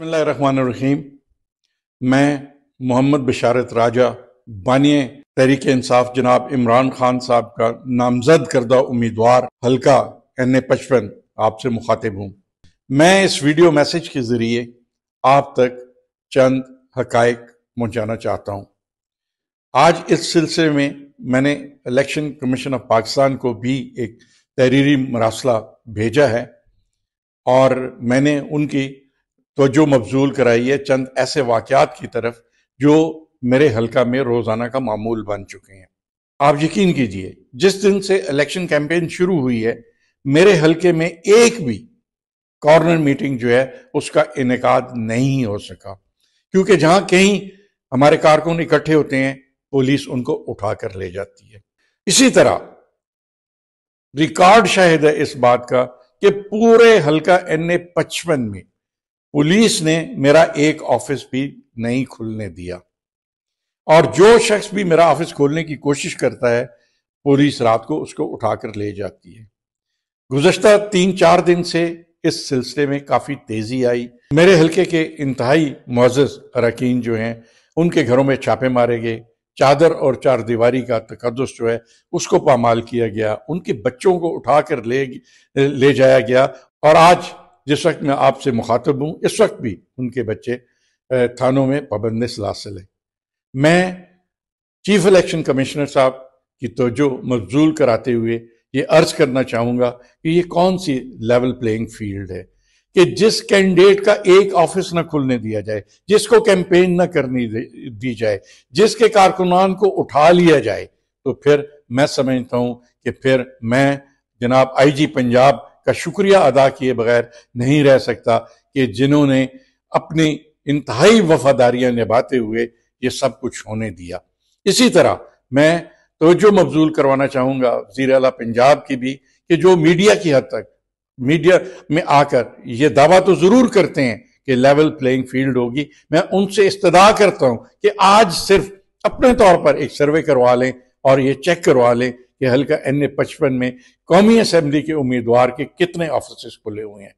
बसमीम मैं मोहम्मद बशारत राजा बानिए तहरीक इंसाफ जनाब इमरान खान साहब का नामजद करदा उम्मीदवार हल्का एन ए पचपन आपसे मुखातिब हूँ मैं इस वीडियो मैसेज के ज़रिए आप तक चंद हकाइक पहुँचाना चाहता हूँ आज इस सिलसिले में मैंने इलेक्शन कमीशन ऑफ पाकिस्तान को भी एक तहरीरी मरासला भेजा है और मैंने उनकी तोजो मबजूल कराई है चंद ऐसे वाक्यात की तरफ जो मेरे हलका में रोज़ाना का मामूल बन चुके हैं आप यकीन कीजिए जिस दिन से इलेक्शन कैंपेन शुरू हुई है मेरे हलके में एक भी कॉर्नर मीटिंग जो है उसका इनका नहीं हो सका क्योंकि जहां कहीं हमारे कारकुन इकट्ठे होते हैं पुलिस उनको उठा कर ले जाती है इसी तरह रिकॉर्ड शायद है इस बात का कि पूरे हल्का एन ए पचपन में पुलिस ने मेरा एक ऑफिस भी नहीं खुलने दिया और जो शख्स भी मेरा ऑफिस खोलने की कोशिश करता है पुलिस रात को उसको उठाकर ले जाती है गुजशत तीन चार दिन से इस सिलसिले में काफ़ी तेज़ी आई मेरे हल्के के इंतहाई मोजिज अरकान जो हैं उनके घरों में छापे मारे गए चादर और चार दीवारी का तकदस जो है उसको पामाल किया गया उनके बच्चों को उठा कर ले ले जाया गया और आज जिस वक्त मैं आपसे मुखातब हूँ इस वक्त भी उनके बच्चे थानों में पाबंद सलासल है मैं चीफ इलेक्शन कमिश्नर साहब की तोजो मबजूल कराते हुए ये अर्ज करना चाहूँगा कि ये कौन सी लेवल प्लेइंग फील्ड है कि जिस कैंडिडेट का एक ऑफिस ना खुलने दिया जाए जिसको कैंपेन ना करनी दी जाए जिसके कारकुनान को उठा लिया जाए तो फिर मैं समझता हूँ कि फिर मैं जनाब आईजी पंजाब का शुक्रिया अदा किए बगैर नहीं रह सकता कि जिन्होंने अपनी इंतहाई वफादारियां निभाते हुए ये सब कुछ होने दिया इसी तरह मैं तोज्जो मबजूल करवाना चाहूंगा वजीर अला पंजाब की भी कि जो मीडिया की हद तक मीडिया में आकर ये दावा तो ज़रूर करते हैं कि लेवल प्लेइंग फील्ड होगी मैं उनसे इस्तदा करता हूं कि आज सिर्फ अपने तौर पर एक सर्वे करवा लें और ये चेक करवा लें कि हल्का एन ए पचपन में कौमी असम्बली के उम्मीदवार के कितने ऑफिस खुले हुए हैं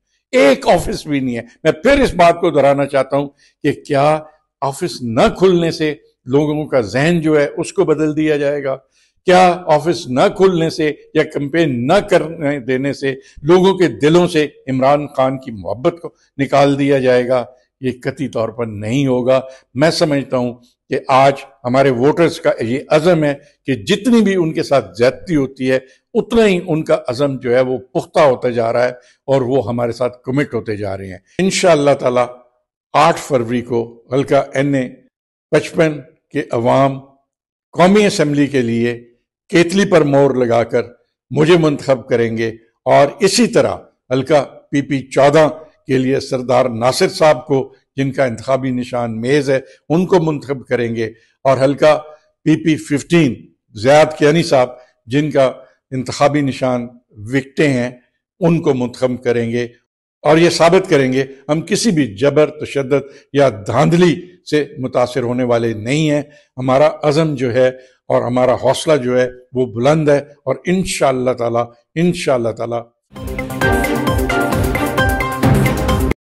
एक ऑफिस भी नहीं है मैं फिर इस बात को दोहराना चाहता हूं कि क्या ऑफिस न खुलने से लोगों का जहन जो है उसको बदल दिया जाएगा क्या ऑफिस न खुलने से या कंपेन न कर देने से लोगों के दिलों से इमरान खान की मोहब्बत को निकाल दिया जाएगा ये कति तौर पर नहीं होगा मैं समझता हूं कि आज हमारे वोटर्स का ये अज़म है कि जितनी भी उनके साथ ज्यादती होती है उतना ही उनका अज़म जो है वो पुख्ता होता जा रहा है और वो हमारे साथ कमिट होते जा रहे हैं इन ताला आठ फरवरी को हल्का एन ए पचपन के अवाम कौमी असम्बली के लिए केतली पर मोर लगाकर मुझे मंतखब करेंगे और इसी तरह हल्का पी पी चौदह के लिए सरदार नासिर साहब को जिनका इंतबी निशान मेज़ है उनको मंतब करेंगे और हल्का पी पी फिफ्टीन जयाद कियानी साहब जिनका इंतबी निशान विकटे हैं उनको मंतखब करेंगे और ये साबित करेंगे हम किसी भी जबर तशद या धांधली से मुतासर होने वाले नहीं हैं हमारा अज़म जो है और हमारा हौसला जो है वो बुलंद है और इन ताला इन ताला